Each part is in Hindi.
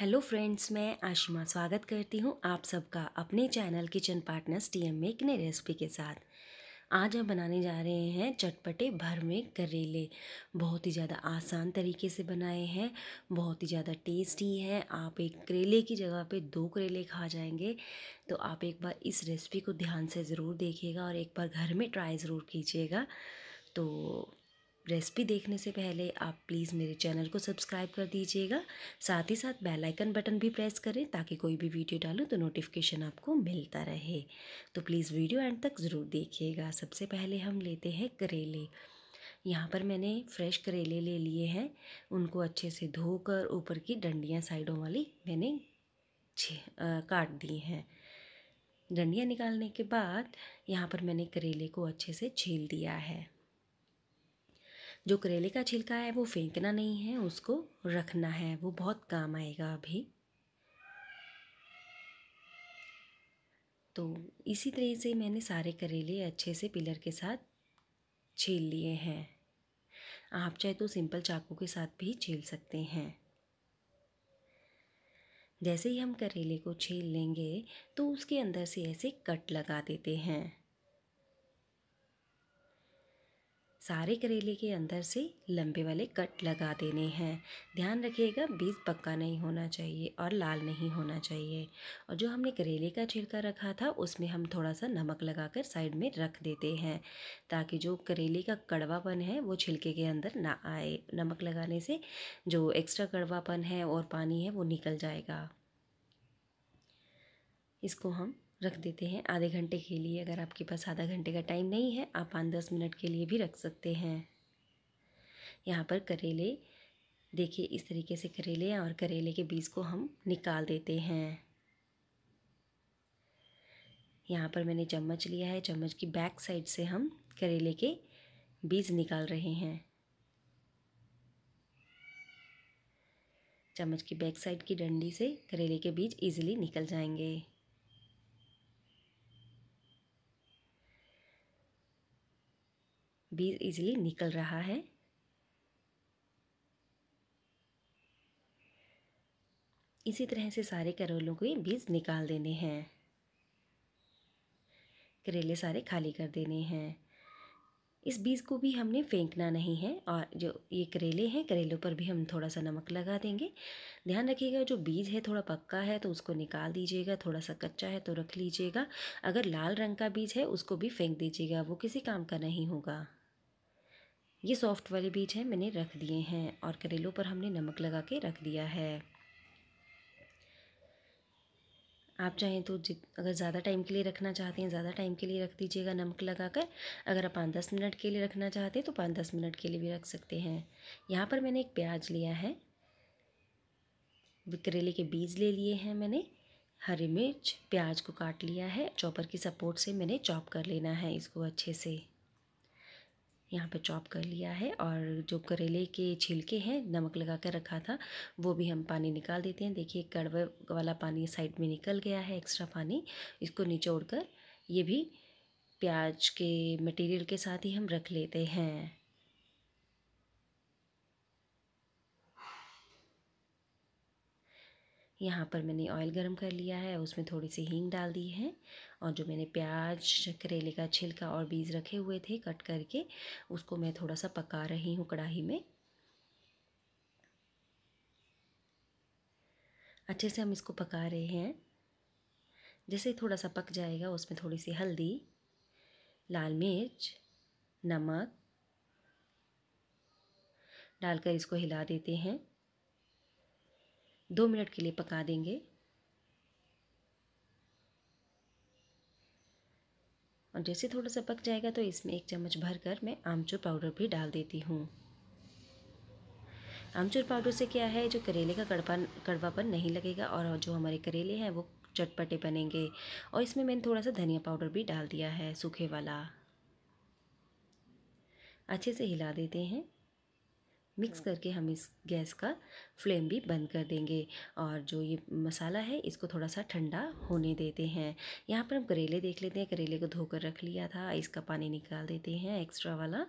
हेलो फ्रेंड्स मैं आशिमा स्वागत करती हूँ आप सबका अपने चैनल किचन पार्टनर्स टीएम में एक नई रेसिपी के साथ आज हम बनाने जा रहे हैं चटपटे भर में करेले बहुत ही ज़्यादा आसान तरीके से बनाए हैं बहुत ही ज़्यादा टेस्टी है आप एक करेले की जगह पे दो करेले खा जाएंगे तो आप एक बार इस रेसिपी को ध्यान से ज़रूर देखिएगा और एक बार घर में ट्राई ज़रूर कीजिएगा तो रेसिपी देखने से पहले आप प्लीज़ मेरे चैनल को सब्सक्राइब कर दीजिएगा साथ ही साथ बेल आइकन बटन भी प्रेस करें ताकि कोई भी वीडियो डालूँ तो नोटिफिकेशन आपको मिलता रहे तो प्लीज़ वीडियो एंड तक ज़रूर देखिएगा सबसे पहले हम लेते हैं करेले यहाँ पर मैंने फ्रेश करेले ले लिए हैं उनको अच्छे से धोकर ऊपर की डंडियाँ साइडों वाली मैंने काट दी हैं डंडियाँ निकालने के बाद यहाँ पर मैंने करेले को अच्छे से छील दिया है जो करेले का छिलका है वो फेंकना नहीं है उसको रखना है वो बहुत काम आएगा अभी तो इसी तरह से मैंने सारे करेले अच्छे से पिलर के साथ छील लिए हैं आप चाहे तो सिंपल चाकू के साथ भी छील सकते हैं जैसे ही हम करेले को छील लेंगे तो उसके अंदर से ऐसे कट लगा देते हैं सारे करेले के अंदर से लंबे वाले कट लगा देने हैं ध्यान रखिएगा बीज पक्का नहीं होना चाहिए और लाल नहीं होना चाहिए और जो हमने करेले का छिलका रखा था उसमें हम थोड़ा सा नमक लगाकर साइड में रख देते हैं ताकि जो करेले का कड़वापन है वो छिलके के अंदर ना आए नमक लगाने से जो एक्स्ट्रा कड़वापन है और पानी है वो निकल जाएगा इसको हम रख देते हैं आधे घंटे के लिए अगर आपके पास आधा घंटे का टाइम नहीं है आप पाँच दस मिनट के लिए भी रख सकते हैं यहाँ पर करेले देखिए इस तरीके से करेले और करेले के बीज को हम निकाल देते हैं यहाँ पर मैंने चम्मच लिया है चम्मच की बैक साइड से हम करेले के बीज निकाल रहे हैं चम्मच की बैक साइड की डंडी से करेले के बीज इजीली निकल जाएंगे बीज इजीली निकल रहा है इसी तरह से सारे करेलों के बीज निकाल देने हैं करेले सारे खाली कर देने हैं इस बीज को भी हमने फेंकना नहीं है और जो ये करेले हैं करेलों पर भी हम थोड़ा सा नमक लगा देंगे ध्यान रखिएगा जो बीज है थोड़ा पक्का है तो उसको निकाल दीजिएगा थोड़ा सा कच्चा है तो रख लीजिएगा अगर लाल रंग का बीज है उसको भी फेंक दीजिएगा वो किसी काम का नहीं होगा ये सॉफ्ट वाले बीज हैं मैंने रख दिए हैं और करेलों पर हमने नमक लगा के रख दिया है आप चाहें तो जित अगर ज़्यादा टाइम के लिए रखना चाहते हैं ज़्यादा टाइम के लिए रख दीजिएगा नमक लगा कर अगर आप पाँच दस मिनट के लिए रखना चाहते हैं तो पाँच दस मिनट के लिए भी रख सकते हैं यहाँ पर मैंने एक प्याज लिया है करेले के बीज ले लिए हैं मैंने हरी मिर्च प्याज को काट लिया है चॉपर की सपोर्ट से मैंने चॉप कर लेना है इसको अच्छे से यहाँ पे चॉप कर लिया है और जो करेले के छिलके हैं नमक लगा कर रखा था वो भी हम पानी निकाल देते हैं देखिए कड़वे वाला पानी साइड में निकल गया है एक्स्ट्रा पानी इसको निचोड़ कर ये भी प्याज के मटेरियल के साथ ही हम रख लेते हैं यहाँ पर मैंने ऑयल गरम कर लिया है उसमें थोड़ी सी हींग डाल दी है और जो मैंने प्याज करेले का छिलका और बीज रखे हुए थे कट करके उसको मैं थोड़ा सा पका रही हूँ कढ़ाई में अच्छे से हम इसको पका रहे हैं जैसे थोड़ा सा पक जाएगा उसमें थोड़ी सी हल्दी लाल मिर्च नमक डालकर इसको हिला देते हैं दो मिनट के लिए पका देंगे और जैसे थोड़ा सा पक जाएगा तो इसमें एक चम्मच भर कर मैं आमचूर पाउडर भी डाल देती हूँ आमचूर पाउडर से क्या है जो करेले का कड़वा कड़वापन नहीं लगेगा और जो हमारे करेले हैं वो चटपटे बनेंगे और इसमें मैंने थोड़ा सा धनिया पाउडर भी डाल दिया है सूखे वाला अच्छे से हिला देते हैं मिक्स हाँ। करके हम इस गैस का फ्लेम भी बंद कर देंगे और जो ये मसाला है इसको थोड़ा सा ठंडा होने देते हैं यहाँ पर हम करेले देख लेते हैं करेले को धोकर रख लिया था इसका पानी निकाल देते हैं एक्स्ट्रा वाला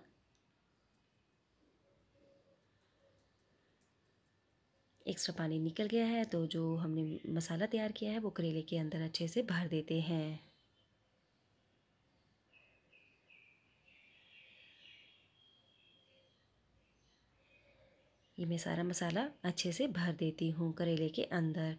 एक्स्ट्रा पानी निकल गया है तो जो हमने मसाला तैयार किया है वो करेले के अंदर अच्छे से भर देते हैं मैं सारा मसाला अच्छे से भर देती हूँ करेले के अंदर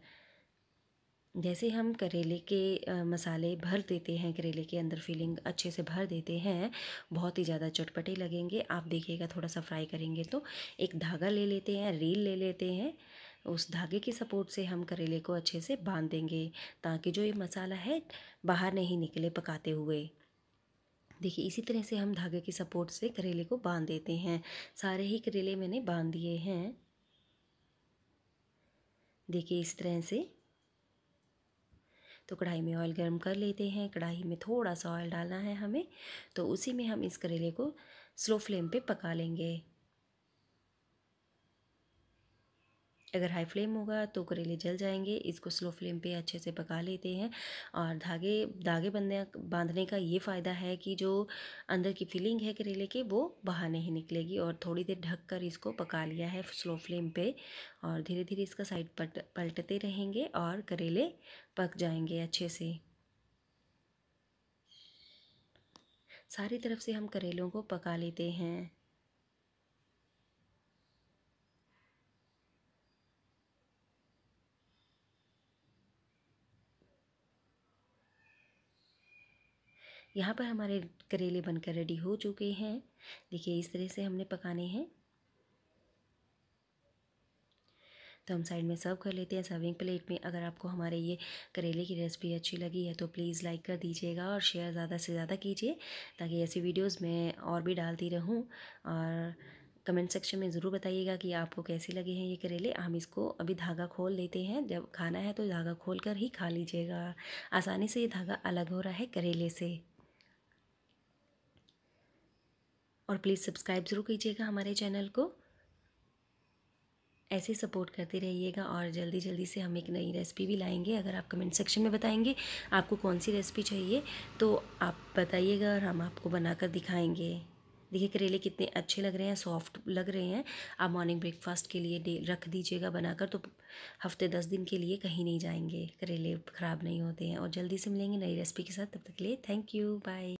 जैसे हम करेले के मसाले भर देते हैं करेले के अंदर फीलिंग अच्छे से भर देते हैं बहुत ही ज़्यादा चटपटे लगेंगे आप देखिएगा थोड़ा सा फ्राई करेंगे तो एक धागा ले लेते हैं रील ले लेते हैं उस धागे की सपोर्ट से हम करेले को अच्छे से बांध देंगे ताकि जो ये मसाला है बाहर नहीं निकले पकाते हुए देखिए इसी तरह से हम धागे की सपोर्ट से करेले को बांध देते हैं सारे ही करेले मैंने बांध दिए हैं देखिए इस तरह से तो कढ़ाई में ऑयल गर्म कर लेते हैं कढ़ाई में थोड़ा सा ऑयल डालना है हमें तो उसी में हम इस करेले को स्लो फ्लेम पे पका लेंगे अगर हाई फ्लेम होगा तो करेले जल जाएंगे इसको स्लो फ्लेम पे अच्छे से पका लेते हैं और धागे धागे बंधने बांधने का ये फ़ायदा है कि जो अंदर की फीलिंग है करेले के वो बाहर नहीं निकलेगी और थोड़ी देर ढक कर इसको पका लिया है स्लो फ्लेम पे और धीरे धीरे इसका साइड पलट पलटते रहेंगे और करेले पक जाएंगे अच्छे से सारी तरफ से हम करेलों को पका लेते हैं यहाँ पर हमारे करेले बनकर रेडी हो चुके हैं देखिए इस तरह से हमने पकाने हैं तो हम साइड में सर्व कर लेते हैं सर्विंग प्लेट में अगर आपको हमारे ये करेले की रेसिपी अच्छी लगी है तो प्लीज़ लाइक कर दीजिएगा और शेयर ज़्यादा से ज़्यादा कीजिए ताकि ऐसी वीडियोस मैं और भी डालती रहूँ और कमेंट सेक्शन में ज़रूर बताइएगा कि आपको कैसे लगे हैं ये करेले हम इसको अभी धागा खोल लेते हैं जब खाना है तो धागा खोल कर ही खा लीजिएगा आसानी से ये धागा अलग हो रहा है करेले से और प्लीज़ सब्सक्राइब ज़रूर कीजिएगा हमारे चैनल को ऐसे ही सपोर्ट करते रहिएगा और जल्दी जल्दी से हम एक नई रेसिपी भी लाएंगे अगर आप कमेंट सेक्शन में बताएंगे आपको कौन सी रेसिपी चाहिए तो आप बताइएगा और हम आपको बनाकर दिखाएंगे देखिए करेले कितने अच्छे लग रहे हैं सॉफ्ट लग रहे हैं आप मॉर्निंग ब्रेकफास्ट के लिए डे रख दीजिएगा बनाकर तो हफ्ते दस दिन के लिए कहीं नहीं जाएंगे करेले ख़राब नहीं होते हैं और जल्दी से मिलेंगे नई रेसिपी के साथ तब तक के लिए थैंक यू बाय